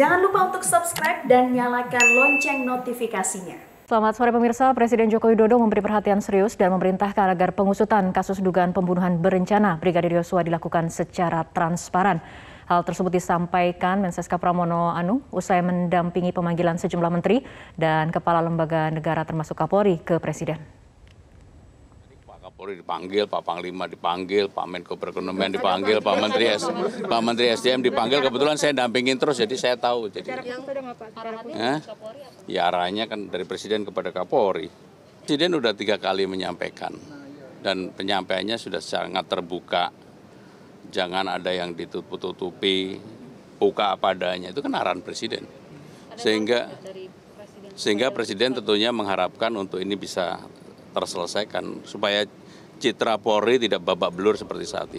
Jangan lupa untuk subscribe dan nyalakan lonceng notifikasinya. Selamat sore pemirsa, Presiden Joko Widodo memberi perhatian serius dan memerintahkan agar pengusutan kasus dugaan pembunuhan berencana Brigadir Yosua dilakukan secara transparan. Hal tersebut disampaikan Menseska Pramono Anu usai mendampingi pemanggilan sejumlah menteri dan kepala lembaga negara termasuk Kapolri ke Presiden. Kapolri dipanggil, Pak Panglima dipanggil, Pak Menko Perekonomian dipanggil, Pak Menteri S, Pak Menteri SDM dipanggil. Kebetulan saya dampingin terus, jadi saya tahu. Jadi, ya, arahnya kan dari Presiden kepada Kapolri. Presiden sudah tiga kali menyampaikan dan penyampaiannya sudah sangat terbuka. Jangan ada yang ditutup-tutupi, buka apa adanya. Itu kan arahan Presiden. Sehingga sehingga Presiden tentunya mengharapkan untuk ini bisa terselesaikan supaya citra polri tidak babak belur seperti saat ini